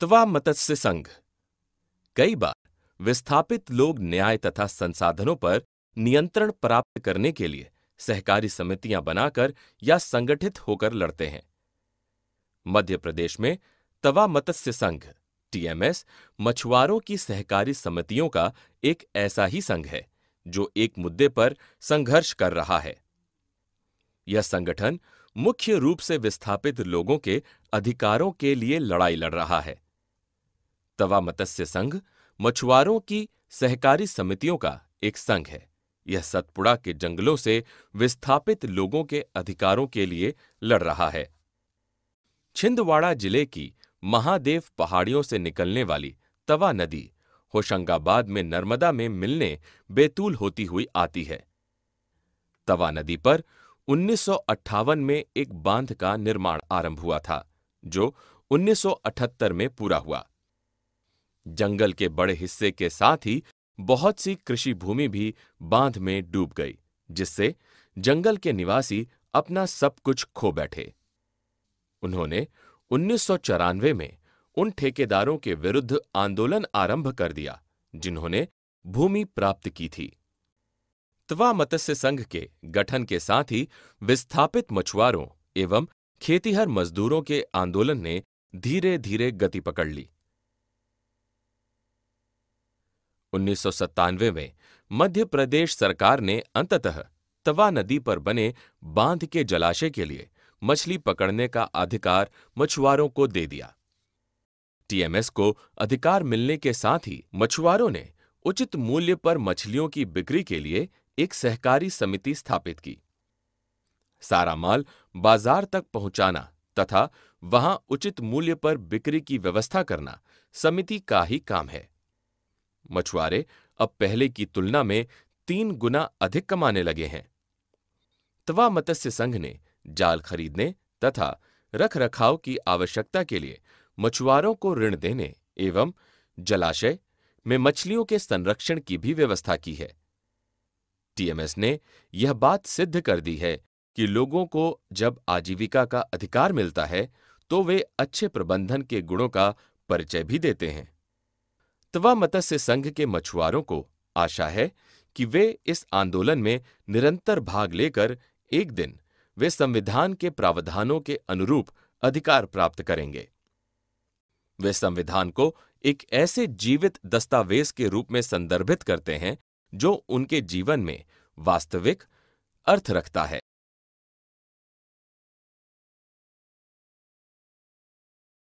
तवा मत्स्य संघ कई बार विस्थापित लोग न्याय तथा संसाधनों पर नियंत्रण प्राप्त करने के लिए सहकारी समितियां बनाकर या संगठित होकर लड़ते हैं मध्य प्रदेश में तवा मत्स्य संघ टीएमएस मछुआरों की सहकारी समितियों का एक ऐसा ही संघ है जो एक मुद्दे पर संघर्ष कर रहा है यह संगठन मुख्य रूप से विस्थापित लोगों के अधिकारों के लिए लड़ाई लड़ रहा है तवा मत्स्य संघ मछुआरों की सहकारी समितियों का एक संघ है यह सतपुड़ा के जंगलों से विस्थापित लोगों के अधिकारों के लिए लड़ रहा है छिंदवाड़ा जिले की महादेव पहाड़ियों से निकलने वाली तवा नदी होशंगाबाद में नर्मदा में मिलने बेतूल होती हुई आती है तवा नदी पर उन्नीस में एक बांध का निर्माण आरंभ हुआ था जो 1978 में पूरा हुआ जंगल के बड़े हिस्से के साथ ही बहुत सी कृषि भूमि भी बांध में डूब गई जिससे जंगल के निवासी अपना सब कुछ खो बैठे उन्होंने उन्नीस में उन ठेकेदारों के विरुद्ध आंदोलन आरंभ कर दिया जिन्होंने भूमि प्राप्त की थी त्वा मत्स्य संघ के गठन के साथ ही विस्थापित मछुआरों एवं खेतीहर मजदूरों के आंदोलन ने धीरे धीरे गति पकड़ ली उन्नीस में मध्य प्रदेश सरकार ने अंततः तवा नदी पर बने बांध के जलाशय के लिए मछली पकड़ने का अधिकार मछुआरों को दे दिया टीएमएस को अधिकार मिलने के साथ ही मछुआरों ने उचित मूल्य पर मछलियों की बिक्री के लिए एक सहकारी समिति स्थापित की सारा माल बाजार तक पहुंचाना तथा वहां उचित मूल्य पर बिक्री की व्यवस्था करना समिति का ही काम है मछुआरे अब पहले की तुलना में तीन गुना अधिक कमाने लगे हैं तवा मत्स्य संघ ने जाल खरीदने तथा रख रखाव की आवश्यकता के लिए मछुआरों को ऋण देने एवं जलाशय में मछलियों के संरक्षण की भी व्यवस्था की है टीएमएस ने यह बात सिद्ध कर दी है कि लोगों को जब आजीविका का अधिकार मिलता है तो वे अच्छे प्रबंधन के गुणों का परिचय भी देते हैं तवा मत्स्य संघ के मछुआरों को आशा है कि वे इस आंदोलन में निरंतर भाग लेकर एक दिन वे संविधान के प्रावधानों के अनुरूप अधिकार प्राप्त करेंगे वे संविधान को एक ऐसे जीवित दस्तावेज के रूप में संदर्भित करते हैं जो उनके जीवन में वास्तविक अर्थ रखता है